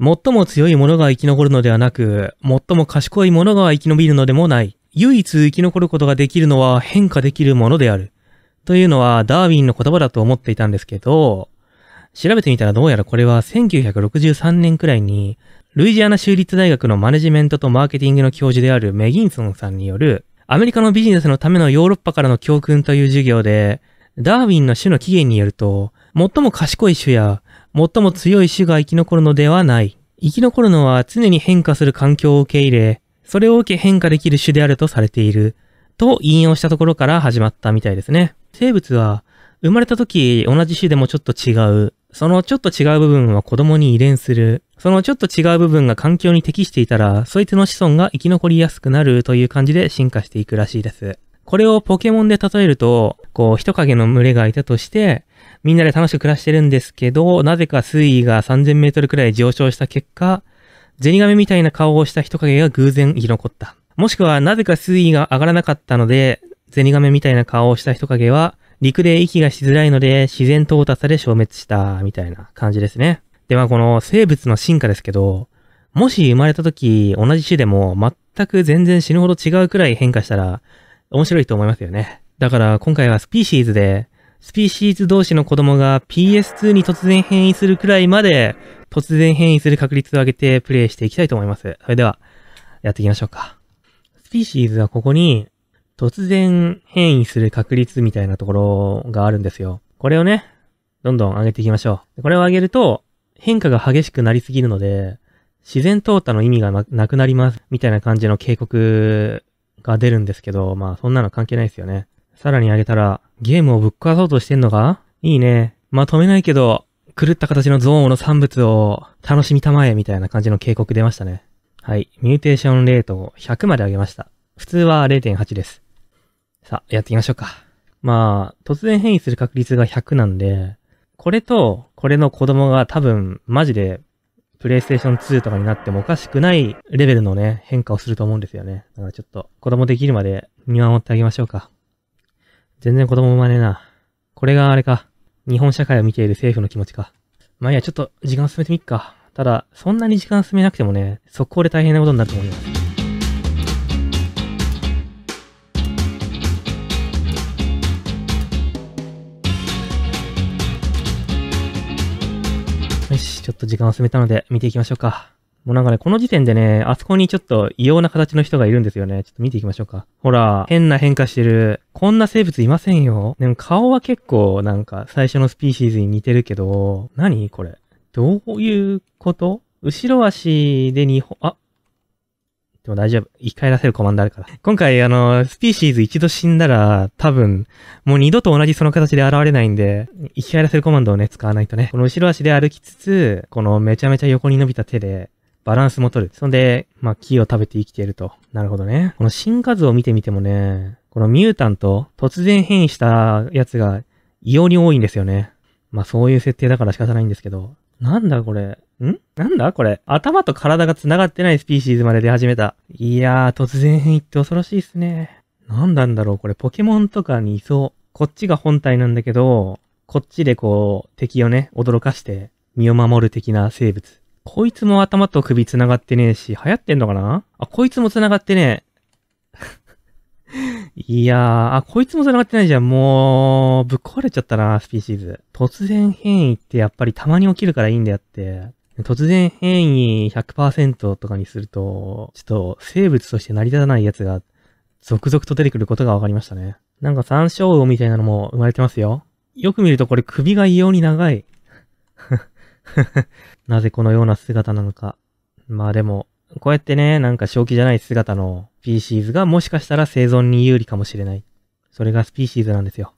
最も強い者が生き残るのではなく、最も賢い者が生き延びるのでもない。唯一生き残ることができるのは変化できるものである。というのはダーウィンの言葉だと思っていたんですけど、調べてみたらどうやらこれは1963年くらいに、ルイジアナ州立大学のマネジメントとマーケティングの教授であるメギンソンさんによる、アメリカのビジネスのためのヨーロッパからの教訓という授業で、ダーウィンの種の起源によると、最も賢い種や最も強い種が生き残るのではない。生き残るのは常に変化する環境を受け入れ、それを受け変化できる種であるとされている。と引用したところから始まったみたいですね。生物は生まれた時同じ種でもちょっと違う。そのちょっと違う部分は子供に遺伝する。そのちょっと違う部分が環境に適していたら、そいつの子孫が生き残りやすくなるという感じで進化していくらしいです。これをポケモンで例えると、こう、人影の群れがいたとして、みんなで楽しく暮らしてるんですけど、なぜか水位が3000メートルくらい上昇した結果、ゼニガメみたいな顔をした人影が偶然生き残った。もしくは、なぜか水位が上がらなかったので、ゼニガメみたいな顔をした人影は、陸で息がしづらいので、自然淘汰され消滅した、みたいな感じですね。で、まあこの生物の進化ですけど、もし生まれた時、同じ種でも、全く全然死ぬほど違うくらい変化したら、面白いと思いますよね。だから今回はスピーシーズで、スピーシーズ同士の子供が PS2 に突然変異するくらいまで、突然変異する確率を上げてプレイしていきたいと思います。それでは、やっていきましょうか。スピーシーズはここに、突然変異する確率みたいなところがあるんですよ。これをね、どんどん上げていきましょう。これを上げると、変化が激しくなりすぎるので、自然淘汰の意味がなくなります、みたいな感じの警告が出るんですけど、まあそんなの関係ないですよね。さらに上げたら、ゲームをぶっ壊そうとしてんのかいいね。ま止めないけど、狂った形のゾーンの産物を楽しみたまえ、みたいな感じの警告出ましたね。はい。ミューテーションレートを100まで上げました。普通は0.8です。さあ、やっていきましょうか。まあ、突然変異する確率が100なんで、これと、これの子供が多分、マジで、プレイステーション2とかになってもおかしくないレベルのね、変化をすると思うんですよね。だからちょっと、子供できるまで見守ってあげましょうか。全然子供生まねえな。これがあれか。日本社会を見ている政府の気持ちか。まあいいや、ちょっと時間進めてみっか。ただ、そんなに時間進めなくてもね、速攻で大変なことになると思います。よし、ちょっと時間を進めたので見ていきましょうか。もうなんかね、この時点でね、あそこにちょっと異様な形の人がいるんですよね。ちょっと見ていきましょうか。ほら、変な変化してる。こんな生物いませんよ。でも顔は結構なんか最初のスピーシーズに似てるけど、何これ。どういうこと後ろ足で2本、あ、でも大丈夫。生き返らせるコマンドあるから。今回、あの、スピーシーズ一度死んだら、多分、もう二度と同じその形で現れないんで、生き返らせるコマンドをね、使わないとね。この後ろ足で歩きつつ、このめちゃめちゃ横に伸びた手で、バランスも取る。そんで、まあ、木を食べて生きていると。なるほどね。この進化図を見てみてもね、このミュータント、突然変異したやつが異様に多いんですよね。まあ、そういう設定だから仕方ないんですけど。なんだこれ。んなんだこれ。頭と体が繋がってないスピーシーズまで出始めた。いやー、突然変異って恐ろしいっすね。なんなんだろうこれ、ポケモンとかにいそう。こっちが本体なんだけど、こっちでこう、敵をね、驚かして、身を守る的な生物。こいつも頭と首繋がってねえし、流行ってんのかなあ、こいつも繋がってねえ。いやー、あ、こいつも繋がってないじゃん。もう、ぶっ壊れちゃったな、スピーシーズ。突然変異ってやっぱりたまに起きるからいいんだよって。突然変異100%とかにすると、ちょっと生物として成り立たないやつが続々と出てくることが分かりましたね。なんか山椒魚みたいなのも生まれてますよ。よく見るとこれ首が異様に長い。なぜこのような姿なのか。まあでも、こうやってね、なんか正気じゃない姿のスピーシーズがもしかしたら生存に有利かもしれない。それがスピーシーズなんですよ。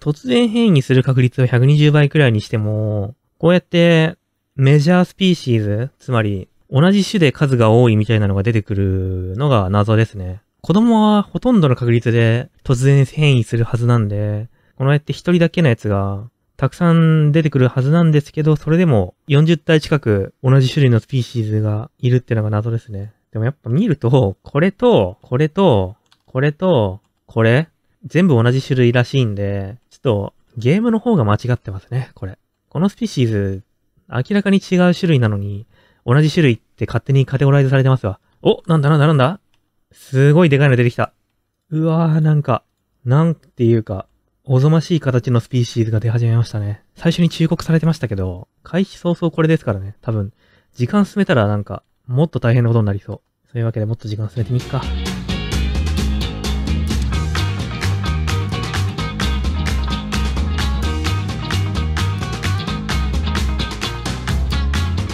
突然変異する確率を120倍くらいにしても、こうやってメジャースピーシーズ、つまり同じ種で数が多いみたいなのが出てくるのが謎ですね。子供はほとんどの確率で突然変異するはずなんで、このやって一人だけのやつがたくさん出てくるはずなんですけど、それでも40体近く同じ種類のスピーシーズがいるってのが謎ですね。でもやっぱ見ると、これと、これと、これと、これ、全部同じ種類らしいんで、ちょっとゲームの方が間違ってますね、これ。このスピーシーズ、明らかに違う種類なのに、同じ種類って勝手にカテゴライズされてますわ。お、なんだなんだなんだすごいでかいの出てきた。うわー、なんか、なんていうか、おぞましい形のスピーシーズが出始めましたね。最初に忠告されてましたけど、開始早々これですからね、多分。時間進めたらなんか、もっと大変なことになりそう。そういうわけでもっと時間進めてみっか。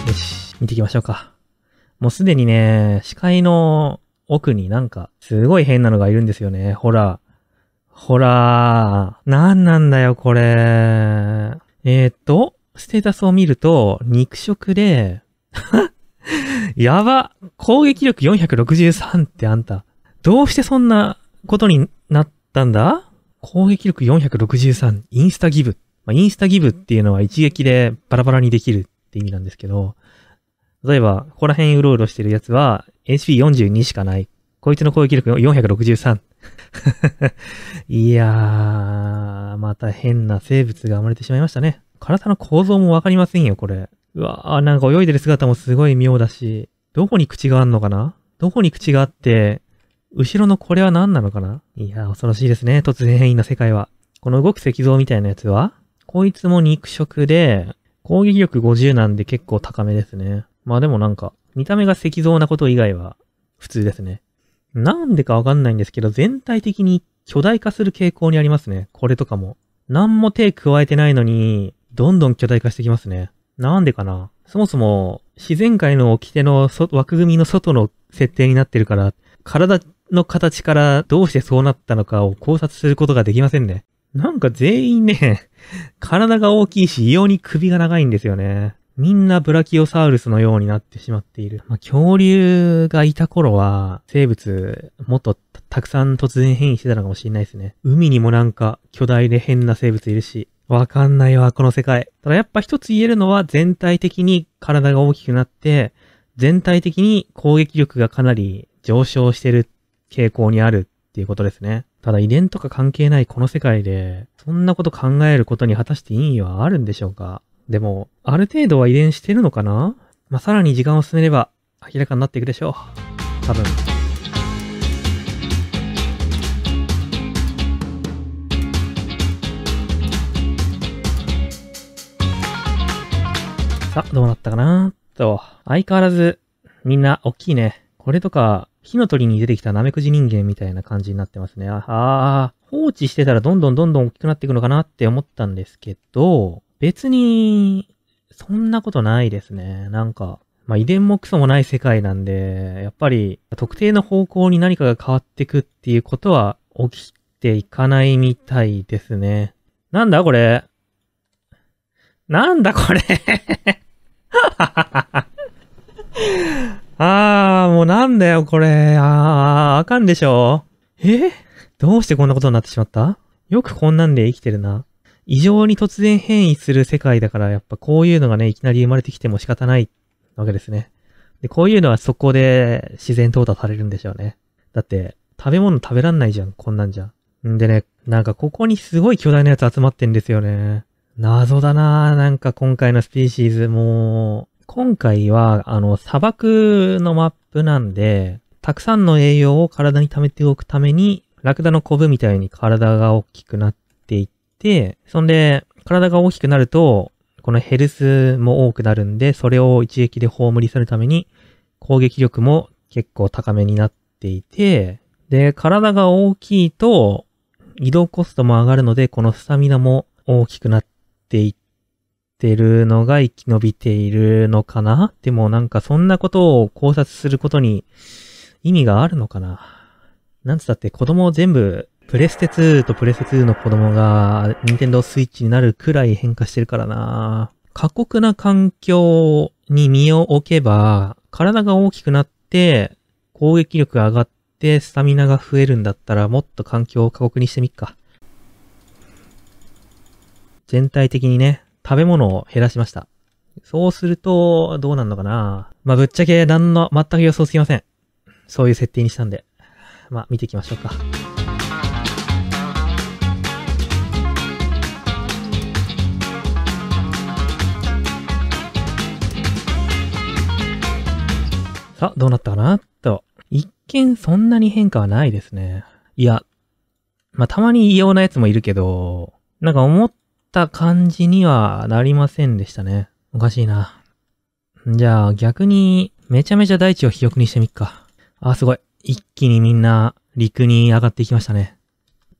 よし、見ていきましょうか。もうすでにね、視界の奥になんか、すごい変なのがいるんですよね。ほら、ほらー、なんなんだよ、これ。えー、っと、ステータスを見ると、肉食で、やば攻撃力463ってあんた。どうしてそんなことになったんだ攻撃力463、インスタギブ。まあ、インスタギブっていうのは一撃でバラバラにできるって意味なんですけど、例えば、ここら辺うろうろしてるやつは、HP42 しかない。こいつの攻撃力463。いやー、また変な生物が生まれてしまいましたね。体の構造もわかりませんよ、これ。うわー、なんか泳いでる姿もすごい妙だし、どこに口があんのかなどこに口があって、後ろのこれは何なのかないやー、恐ろしいですね、突然変異の世界は。この動く石像みたいなやつはこいつも肉食で、攻撃力50なんで結構高めですね。まあでもなんか、見た目が石像なこと以外は普通ですね。なんでかわかんないんですけど、全体的に巨大化する傾向にありますね。これとかも。何も手加えてないのに、どんどん巨大化してきますね。なんでかなそもそも、自然界の掟の枠組みの外の設定になってるから、体の形からどうしてそうなったのかを考察することができませんね。なんか全員ね、体が大きいし、異様に首が長いんですよね。みんなブラキオサウルスのようになってしまっている。まあ、恐竜がいた頃は、生物、もっとたくさん突然変異してたのかもしれないですね。海にもなんか巨大で変な生物いるし、わかんないわ、この世界。ただやっぱ一つ言えるのは、全体的に体が大きくなって、全体的に攻撃力がかなり上昇してる傾向にあるっていうことですね。ただ遺伝とか関係ないこの世界で、そんなこと考えることに果たして意味はあるんでしょうかでも、ある程度は遺伝してるのかなまあ、さらに時間を進めれば明らかになっていくでしょう。多分。さあ、どうなったかなと、相変わらず、みんな大きいね。これとか、火の鳥に出てきたナメクジ人間みたいな感じになってますね。ああ、放置してたらどんどんどんどん大きくなっていくのかなって思ったんですけど、別に、そんなことないですね。なんか、まあ、遺伝もクソもない世界なんで、やっぱり特定の方向に何かが変わってくっていうことは起きていかないみたいですね。なんだこれなんだこれ あー、もうなんだよこれ。あー、あかんでしょえどうしてこんなことになってしまったよくこんなんで生きてるな。異常に突然変異する世界だから、やっぱこういうのがね、いきなり生まれてきても仕方ないわけですね。で、こういうのはそこで自然淘汰されるんでしょうね。だって、食べ物食べらんないじゃん、こんなんじゃ。んでね、なんかここにすごい巨大なやつ集まってんですよね。謎だなぁ。なんか今回のスピーシーズもう、今回は、あの、砂漠のマップなんで、たくさんの栄養を体に溜めておくために、ラクダのコブみたいに体が大きくなっで、、そんで、体が大きくなると、このヘルスも多くなるんで、それを一撃で葬り去るために、攻撃力も結構高めになっていて、で、体が大きいと、移動コストも上がるので、このスタミナも大きくなっていってるのが生き延びているのかなでもなんかそんなことを考察することに意味があるのかななんつったって子供全部プレステ2とプレステ2の子供が、ニンテンドースイッチになるくらい変化してるからな過酷な環境に身を置けば、体が大きくなって、攻撃力が上がって、スタミナが増えるんだったら、もっと環境を過酷にしてみっか。全体的にね、食べ物を減らしました。そうすると、どうなんのかなまあ、ぶっちゃけ何の、全く予想つきません。そういう設定にしたんで。まあ、見ていきましょうか。さあ、どうなったかなと。一見そんなに変化はないですね。いや、まあ、たまに異様なやつもいるけど、なんか思った感じにはなりませんでしたね。おかしいな。じゃあ逆に、めちゃめちゃ大地を肥沃にしてみっか。あ、すごい。一気にみんな陸に上がっていきましたね。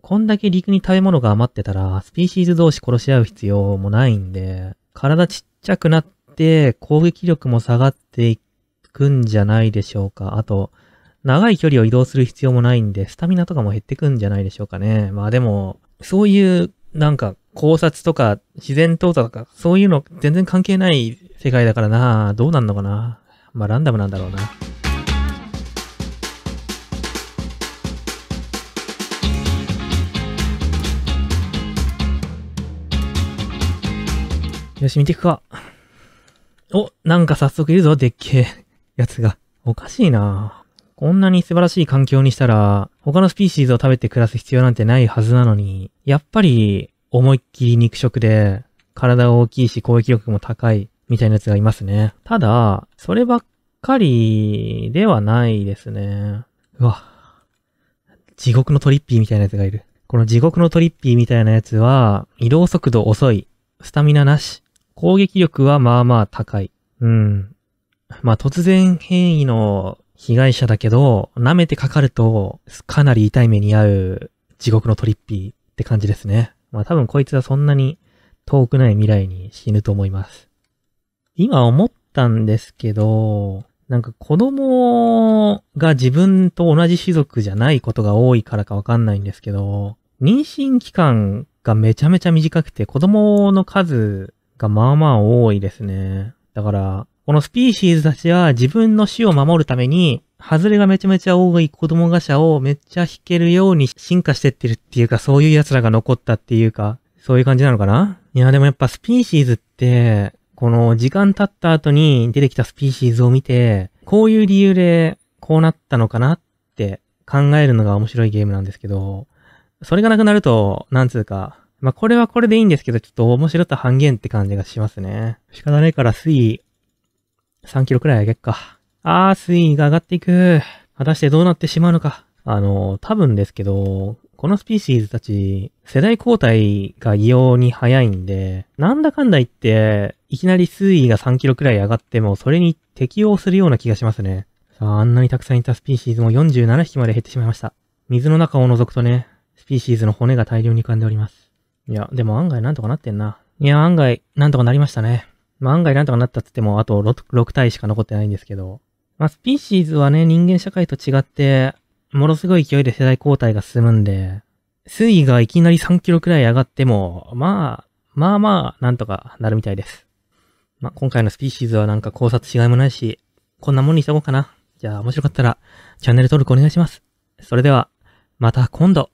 こんだけ陸に食べ物が余ってたら、スピーシーズ同士殺し合う必要もないんで、体ちっちゃくなって攻撃力も下がっていくんじゃないでしょうか。あと、長い距離を移動する必要もないんで、スタミナとかも減ってくんじゃないでしょうかね。まあでも、そういう、なんか、考察とか、自然淘汰とか、そういうの全然関係ない世界だからな。どうなんのかな。まあランダムなんだろうな。よし、見ていくか。お、なんか早速いるぞ、でっけえ。やつが。おかしいなこんなに素晴らしい環境にしたら、他のスピーシーズを食べて暮らす必要なんてないはずなのに、やっぱり思いっきり肉食で、体大きいし攻撃力も高いみたいなやつがいますね。ただ、そればっかりではないですね。うわ。地獄のトリッピーみたいなやつがいる。この地獄のトリッピーみたいなやつは、移動速度遅い。スタミナなし。攻撃力はまあまあ高い。うん。まあ突然変異の被害者だけど、舐めてかかるとかなり痛い目に遭う地獄のトリッピーって感じですね。まあ多分こいつはそんなに遠くない未来に死ぬと思います。今思ったんですけど、なんか子供が自分と同じ種族じゃないことが多いからかわかんないんですけど、妊娠期間がめちゃめちゃ短くて子供の数がまあまあ多いですね。だから、このスピーシーズたちは自分の死を守るために、ハズレがめちゃめちゃ多い子供ガシャをめっちゃ弾けるように進化してってるっていうか、そういう奴らが残ったっていうか、そういう感じなのかないや、でもやっぱスピーシーズって、この時間経った後に出てきたスピーシーズを見て、こういう理由でこうなったのかなって考えるのが面白いゲームなんですけど、それがなくなると、なんつうか、まあ、これはこれでいいんですけど、ちょっと面白さ半減って感じがしますね。仕方ないから推移3キロくらい上げっか。あー、水位が上がっていく。果たしてどうなってしまうのか。あの、多分ですけど、このスピーシーズたち、世代交代が異様に早いんで、なんだかんだ言って、いきなり水位が3キロくらい上がっても、それに適応するような気がしますね。さあ、あんなにたくさんいたスピーシーズも47匹まで減ってしまいました。水の中を覗くとね、スピーシーズの骨が大量に浮かんでおります。いや、でも案外なんとかなってんな。いや、案外、なんとかなりましたね。まあ、案外なんとかなったっつっても、あと 6, 6体しか残ってないんですけど、まあ、スピーシーズはね、人間社会と違って、ものすごい勢いで世代交代が進むんで、水位がいきなり3キロくらい上がっても、まあ、まあまあ、なんとかなるみたいです。まあ、今回のスピーシーズはなんか考察違いもないし、こんなもんにしとこうかな。じゃあ、面白かったら、チャンネル登録お願いします。それでは、また今度。